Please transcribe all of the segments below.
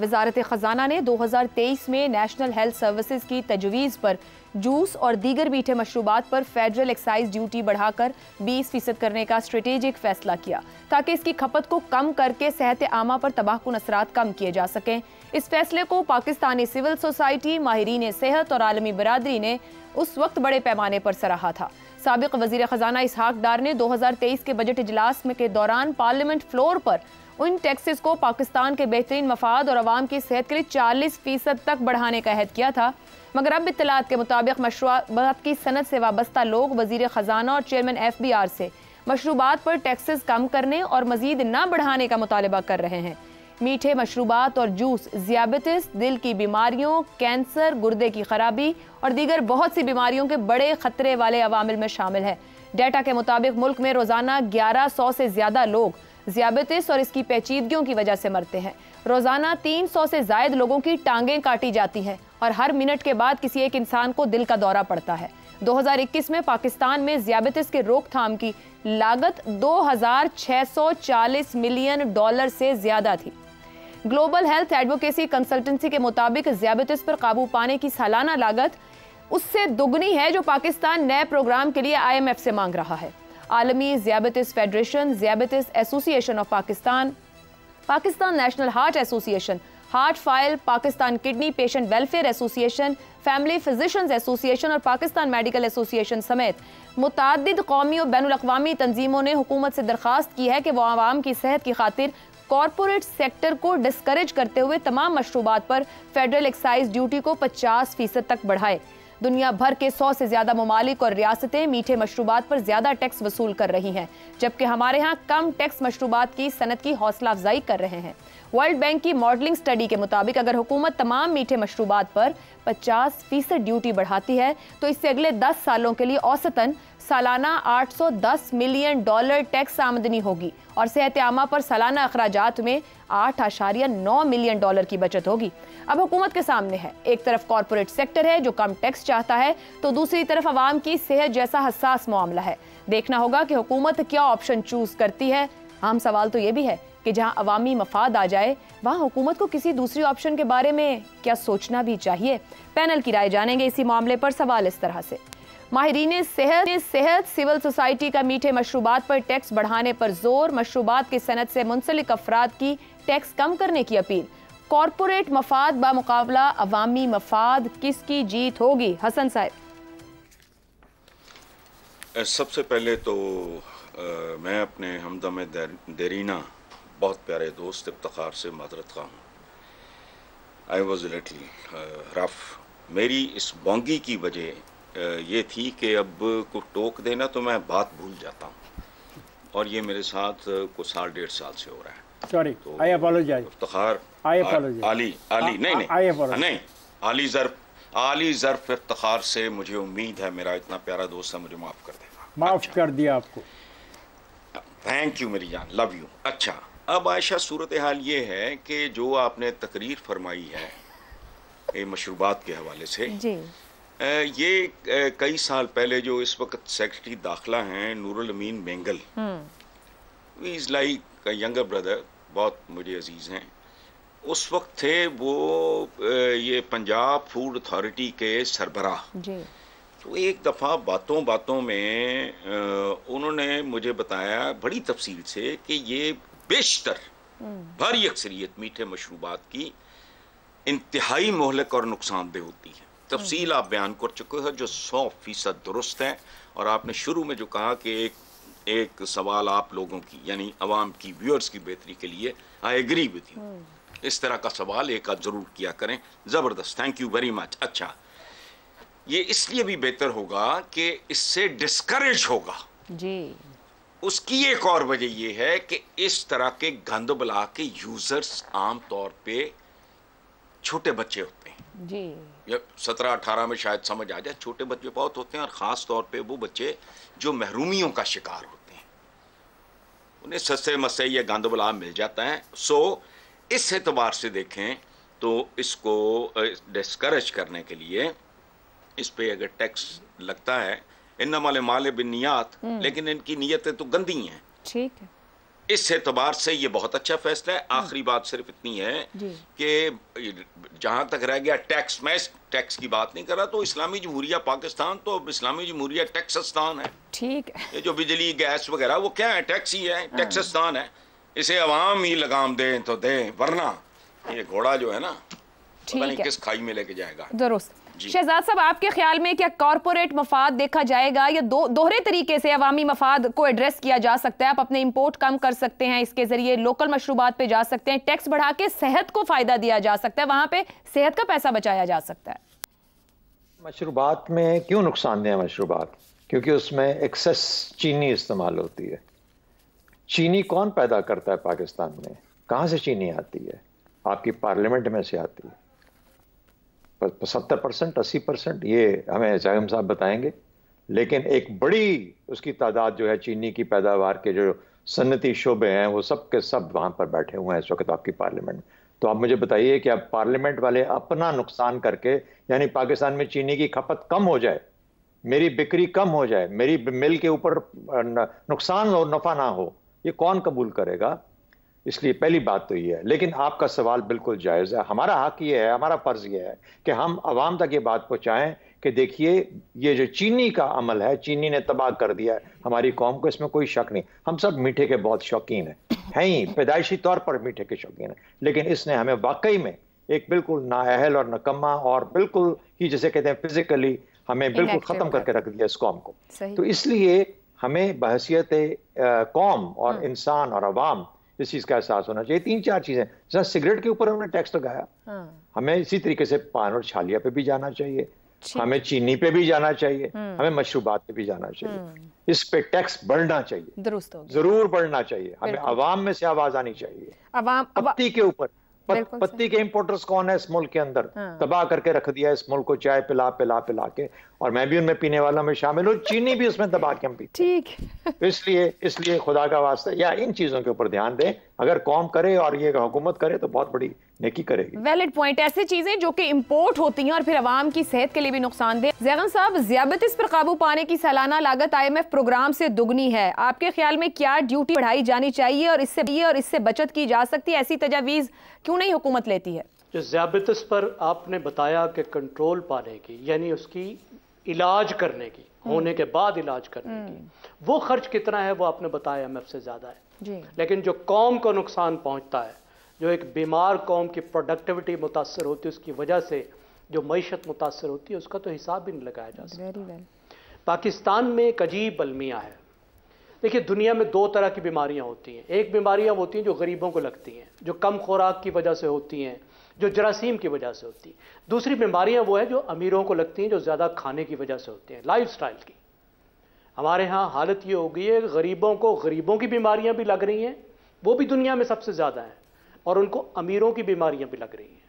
वजारत ख़जाना ने 2023 में नेशनल हेल्थ सर्विसज की तजवीज़ पर जूस और दीगर मीठे मशरूबात पर फेडरल एक्साइज ड्यूटी बढ़ाकर 20 फीसद करने का स्ट्रेटेजिक फैसला किया ताकि इसकी खपत को कम करके सेहत आमा पर तबाहकुन असरात कम किए जा सकें इस फैसले को पाकिस्तानी सिविल सोसाइटी माहरीन सेहत और आलमी बरदरी ने उस वक्त बड़े पैमाने पर सराहा था सबक वजीर ख़जाना इसहाक डार ने दो हज़ार तेईस के बजट इजलास में के दौरान पार्लियामेंट फ्लोर पर उन टैक्सेस को पाकिस्तान के बेहतरीन मफाद और आवाम की सेहत के लिए चालीस फीसद तक बढ़ाने का अहद किया था मगर अब इतलात के मुताबिक मशरूबात की सनत से वाबस्ता लोग वजीर ख़जाना और चेयरमैन एफ बी आर से मशरूबात पर टैक्सेस कम करने और मजीद ना बढ़ाने का मुतालबा कर रहे हैं मीठे मशरूबात और जूस जियाबिटिस दिल की बीमारियों कैंसर गुर्दे की खराबी और दीगर बहुत सी बीमारियों के बड़े खतरे वाले अवामिल में शामिल है डेटा के मुताबिक मुल्क में रोज़ाना ग्यारह सौ से ज़्यादा लोग जियाबिटिस और इसकी पेचीदगियों की वजह से मरते हैं रोज़ाना तीन सौ से जायद लोगों की टांगें काटी जाती हैं और हर मिनट के बाद किसी एक इंसान को दिल का दौरा पड़ता है 2021 में पाकिस्तान में जियाबिटिस के रोकथाम की लागत 2640 मिलियन डॉलर से ज्यादा थी ग्लोबल हेल्थ एडवोकेसी कंसल्टेंसी के मुताबिक ज्याबतिस पर काबू पाने की सालाना लागत उससे दुगनी है जो पाकिस्तान नए प्रोग्राम के लिए आईएमएफ से मांग रहा है आलमी ज्याबतिस फेडरेशन ज्याबतिस association of Pakistan Pakistan national heart association heart file Pakistan kidney patient welfare association family physicians association और पाकिस्तान मेडिकल एसोसिएशन समेत मुतद कौमी और बैन अवी तनजीमों ने हुकूमत से दरख्वास्त की है कि वो आवाम की सेहत की खातिर कॉरपोरेट सेक्टर को डिस्करेज करते हुए तमाम मशरूबात पर फेडरल एक्साइज ड्यूटी को 50 फीसद तक बढ़ाए दुनिया भर के 100 से ज्यादा ममालिक और रियासतें मीठे मशरूबात पर ज्यादा टैक्स वसूल कर रही हैं जबकि हमारे यहाँ कम टैक्स मशरूबात की सनत की हौसला अफजाई कर रहे हैं वर्ल्ड बैंक की मॉडलिंग स्टडी के मुताबिक अगर हुकूमत तमाम मीठे मशरूबात पर 50 फीसद ड्यूटी बढ़ाती है तो इससे अगले 10 सालों के लिए औसतन सालाना 810 मिलियन डॉलर टैक्स आमदनी होगी और आमा पर सालाना अखराज में आठ आशारिया नौ मिलियन डॉलर की बचत होगी अब हुकूमत के सामने है एक तरफ कॉरपोरेट सेक्टर है जो कम टैक्स चाहता है तो दूसरी तरफ आवाम की सेहत जैसा हसास मामला है देखना होगा कि हुकूमत क्या ऑप्शन चूज करती है आम सवाल तो ये भी है कि जहाँ अवामी मफाद आ जाए वहाँ हुकूमत को किसी दूसरी ऑप्शन के बारे में क्या सोचना भी चाहिए पैनल की राय जानेंगे इसी मामले पर सवाल इस तरह से माहरीन सेहत सेहत सिविल सोसाइटी का मीठे मशरूबात पर टैक्स बढ़ाने पर जोर मशरूबात की सनत से मुंसलिक अफराद की टैक्स कम करने की अपील कॉरपोरेट मफाद बामुकाबला अवामी मफाद किसकी जीत होगी हसन साहब सबसे पहले तो आ, मैं अपने हमदम देरीना बहुत प्यारे दोस्त इफ्तार से मदरत का हूँ आई वॉज लिटली रफ मेरी इस बोंगी की वजह ये थी कि अब को टोक देना तो मैं बात भूल जाता हूँ और ये मेरे साथ कुछ साल डेढ़ साल से हो रहा है सॉरी आई अपोलोजाइज इफ्तार आई अपोलोजाइज आली आली नहीं नहीं आई अपोलोजाइज नहीं आली जर्फ आली जर्फ इफ्तार से मुझे उम्मीद है मेरा इतना प्यारा दोस्त है मुझे माफ़ कर देना माफ़ अच्छा। कर दिया आपको थैंक यू मेरी जान लव यू अच्छा अब आयशा सूरत हाल ये है कि जो आपने तकरीर फरमाई है ये मशरूबात के हवाले से जी ये कई साल पहले जो इस वक्त सेक्रेटरी दाखिला हैं Noorul Amin Bengal is like younger brother बहुत मुझे अजीज़ हैं उस वक्त थे वो ये पंजाब फूड अथॉरिटी के सरबराह तो एक दफ़ा बातों बातों में उन्होंने मुझे बताया बड़ी तफसील से कि ये बेशतर हम्म। भारी अक्सरियत मीठे मशरूबात की इंतहाई मोहलक और नुकसानदेह होती है तफसील आप बयान कर चुके हो जो सौ फीसद दुरुस्त है और आपने शुरू में जो कहा कि एक एक सवाल आप लोगों की यानी आवाम की व्यूअर्स की बेहतरी के लिए I agree with you hmm. इस तरह का सवाल एक आध ज़रूर किया करें ज़बरदस्त थैंक यू वेरी मच अच्छा ये इसलिए भी बेहतर होगा कि इससे डिस्करेज होगा जी उसकी एक और वजह यह है कि इस तरह के गंद बला के यूज़र्स आम तौर पे छोटे बच्चे होते हैं जी सत्रह अठारह में शायद समझ आ जाए छोटे बच्चे बहुत होते हैं और ख़ास तौर पे वो बच्चे जो महरूमियों का शिकार होते हैं उन्हें सस्ते मस्ते ये गांधबला मिल जाता है सो इस एतबार से देखें तो इसको डिस्करेज करने के लिए इस पर अगर टैक्स लगता है इन माले माले बिन नियात हम्म। लेकिन इनकी नीयतें तो गंदी हैं ठीक है इस एतबार से ये बहुत अच्छा फैसला है आखिरी बात सिर्फ इतनी है कि जहाँ तक रह गया टैक्स मैं टैक्स की बात नहीं कर रहा तो इस्लामी जमहूरिया पाकिस्तान तो अब इस्लामी जमहूरिया टैक्सस्तान है ठीक ये जो बिजली गैस वगैरह वो क्या है टैक्स ही है हाँ। टैक्सस्तान है इसे अवाम ही लगाम दें तो दें वरना ये घोड़ा जो है ना पता नहीं किस खाई में लेके जाएगा दुरुस्त शहजाद साहब आपके ख्याल में क्या कॉरपोरेट मफाद देखा जाएगा या दो दोहरे तरीके से अवामी मफाद को एड्रेस किया जा सकता है आप अपने इम्पोर्ट कम कर सकते हैं इसके जरिए लोकल मशरूबात पे जा सकते हैं टैक्स बढ़ा के सेहत को फ़ायदा दिया जा सकता है वहां पे सेहत का पैसा बचाया जा सकता है मशरूबात में क्यों नुकसानदेह मशरूबात क्योंकि उसमें एक्सेस चीनी इस्तेमाल होती है चीनी कौन पैदा करता है पाकिस्तान में कहाँ से चीनी आती है आपकी पार्लियामेंट में से आती है तो सत्तर परसेंट अस्सी परसेंट ये हमें एच साहब बताएंगे लेकिन एक बड़ी उसकी तादाद जो है चीनी की पैदावार के जो सन्नती शोबे हैं वो सब के सब वहाँ पर बैठे हुए हैं इस वक्त आपकी पार्लियामेंट में तो आप मुझे बताइए कि आप पार्लियामेंट वाले अपना नुकसान करके यानी पाकिस्तान में चीनी की खपत कम हो जाए मेरी बिक्री कम हो जाए मेरी मिल के ऊपर नुकसान हो नफा ना हो ये कौन कबूल करेगा इसलिए पहली बात तो ये है लेकिन आपका सवाल बिल्कुल जायज़ है हमारा हक ये है हमारा फ़र्ज़ ये है कि हम आवाम तक ये बात पहुँचाएँ कि देखिए ये जो चीनी का अमल है चीनी ने तबाह कर दिया है हमारी कौम को इसमें कोई शक नहीं हम सब मीठे के बहुत शौकीन हैं है ही पैदाइशी तौर पर मीठे के शौकीन हैं लेकिन इसने हमें वाकई में एक बिल्कुल नाअहल और नकम्मा और बिल्कुल ही जैसे कहते हैं फिजिकली हमें बिल्कुल ख़त्म करके रख दिया इस कौम को तो इसलिए हमें बहसीत कौम और हाँ। इंसान और आवाम इस चीज का एहसास होना चाहिए तीन चार चीजें जैसा सिगरेट के ऊपर हमने टैक्स लगाया तो हाँ। हमें इसी तरीके से पान और छालिया पे भी जाना चाहिए हमें चीनी पे भी जाना चाहिए हम्म। हमें मशरूबात पे भी जाना चाहिए हम्म। इस पे टैक्स बढ़ना चाहिए जरूर बढ़ना चाहिए हमें आवाम में से आवाज आनी चाहिए के ऊपर पत्ती के इंपोर्टर्स कौन है इस मुल्क के अंदर हाँ। तबाह करके रख दिया इस मुल्क को चाय पिला पिला पिला के और मैं भी उनमें पीने वाला में शामिल हूँ चीनी भी उसमें दबा के हम पीते ठीक इसलिए इसलिए खुदा का वास्ता या इन चीजों के ऊपर ध्यान दें अगर कौम करे और ये हुकूमत करे तो बहुत बड़ी नेकी करेगी वैलिड पॉइंट ऐसी चीजें जो कि इम्पोर्ट होती हैं और फिर आवाम की सेहत के लिए भी नुकसानदेह जैगन साहब इस पर काबू पाने की सालाना लागत आई एम एफ प्रोग्राम से दुगनी है आपके ख्याल में क्या ड्यूटी बढ़ाई जानी चाहिए और इससे और इससे बचत की जा सकती है ऐसी तजावीज़ क्यों नहीं हुकूमत लेती है जो ज्यादतिस पर आपने बताया कि कंट्रोल पाने की यानी उसकी इलाज करने की हम्म। होने के बाद इलाज करने हम्म। की वो खर्च कितना है वो आपने बताया एम से ज़्यादा है लेकिन जो कौम को नुकसान पहुँचता है जो एक बीमार कौम की प्रोडक्टिविटी मुतासर होती है उसकी वजह से जो मीशत मुतासर होती है उसका तो हिसाब भी नहीं लगाया जा सकता पाकिस्तान में एक अजीब अलमिया है देखिए दुनिया में दो तरह की बीमारियां होती हैं एक बीमारियां होती हैं जो गरीबों को लगती हैं जो कम खुराक की वजह से होती हैं जो जरासीम की वजह से होती हैं दूसरी बीमारियां वो है जो अमीरों को लगती हैं जो ज़्यादा खाने की वजह से होती हैं लाइफ की हमारे यहाँ हालत ये हो गई है गरीबों को गरीबों की बीमारियाँ भी लग रही हैं वो भी दुनिया में सबसे ज़्यादा हैं और उनको अमीरों की बीमारियाँ भी लग रही हैं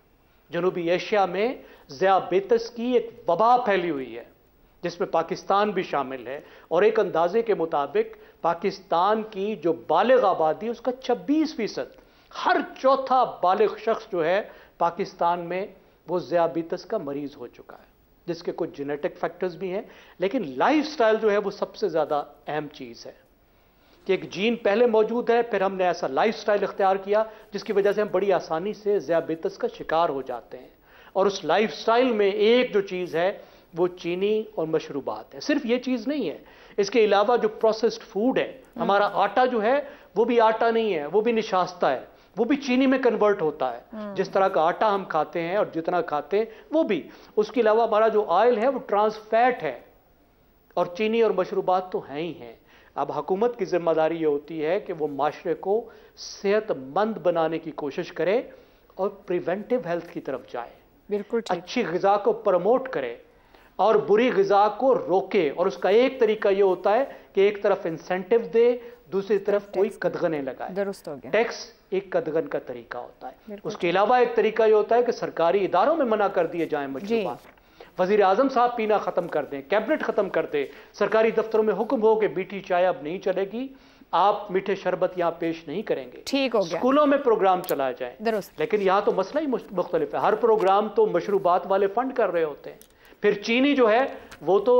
जनूबी एशिया में ज़ियाबेतस की एक वबा फैली हुई है जिसमें पाकिस्तान भी शामिल है और एक अंदाजे के मुताबिक पाकिस्तान की जो बालग आबादी उसका 26 फीसद हर चौथा बालग शख्स जो है पाकिस्तान में वो ज्याबीतस का मरीज़ हो चुका है जिसके कुछ जेनेटिक फैक्टर्स भी हैं लेकिन लाइफस्टाइल जो है वो सबसे ज़्यादा अहम चीज़ है कि एक जीन पहले मौजूद है फिर हमने ऐसा लाइफस्टाइल इख्तियार किया जिसकी वजह से हम बड़ी आसानी से ज्याबीतस का शिकार हो जाते हैं और उस लाइफस्टाइल में एक जो चीज़ है वो चीनी और मशरूबात है सिर्फ ये चीज़ नहीं है इसके अलावा जो प्रोसेस्ड फूड है हम्म। हमारा आटा जो है वो भी आटा नहीं है वो भी निशास्ता है वो भी चीनी में कन्वर्ट होता है हम्म। जिस तरह का आटा हम खाते हैं और जितना खाते हैं वो भी उसके अलावा हमारा जो ऑयल है वो ट्रांसफैट है और चीनी और मशरूबात तो हैं ही हैं अब हुकूमत की जिम्मेदारी ये होती है कि वो माशरे को सेहतमंद बनाने की कोशिश करे और प्रिवेंटिव हेल्थ की तरफ जाए बिल्कुल अच्छी गज़ा को प्रमोट करे और बुरी गज़ा को रोके और उसका एक तरीका ये होता है कि एक तरफ इंसेंटिव दे दूसरी तरफ कोई कदगने लगाए टैक्स एक कदगन का तरीका होता है उसके अलावा एक तरीका ये होता है कि सरकारी इदारों में मना कर दिए जाए मजलूबात वजीर आजम साहब पीना ख़त्म कर दें कैबिनेट ख़त्म कर दें सरकारी दफ्तरों में हुक्म हो कि बीटी चाय अब नहीं चलेगी आप मीठे शरबत यहाँ पेश नहीं करेंगे ठीक हो गया स्कूलों में प्रोग्राम चलाए जाए लेकिन यहाँ तो मसला ही मुख्तलिफ है हर प्रोग्राम तो मशरूबात वाले फंड कर रहे होते हैं फिर चीनी जो है वो तो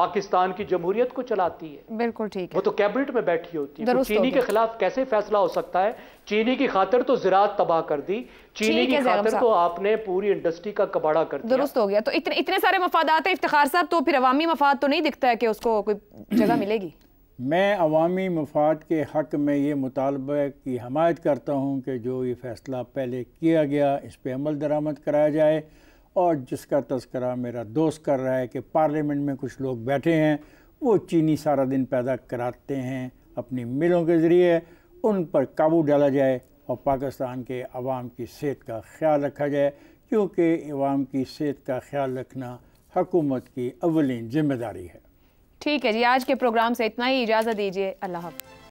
पाकिस्तान की जमहूरियत को चलाती है बिल्कुल ठीक है वो तो कैबिनेट में बैठी होती है तो चीनी के खिलाफ कैसे फैसला हो सकता है चीनी की खातर तो जरात तबाह कर दी चीनी की खातर तो आपने पूरी इंडस्ट्री का कबाड़ा कर दिया दुरुस्त हो गया तो इतने इतने सारे मफादात हैं इफ्तार साहब तो फिर अवामी मफाद तो नहीं दिखता है कि उसको कोई जगह मिलेगी मैं अवामी मफाद के हक़ में ये मुतालबा की हमायत करता हूँ कि जो ये फ़ैसला पहले किया गया इस पर अमल दरामद कराया जाए और जिसका तस्करा मेरा दोस्त कर रहा है कि पार्लियामेंट में कुछ लोग बैठे हैं वो चीनी सारा दिन पैदा कराते हैं अपनी मिलों के ज़रिए उन पर काबू डाला जाए और पाकिस्तान के अवाम की सेहत का ख्याल रखा जाए क्योंकि अवाम की सेहत का ख्याल रखना हकूमत की अवलिन जिम्मेदारी है ठीक है जी आज के प्रोग्राम से इतना ही इजाज़त दीजिए अल्लाह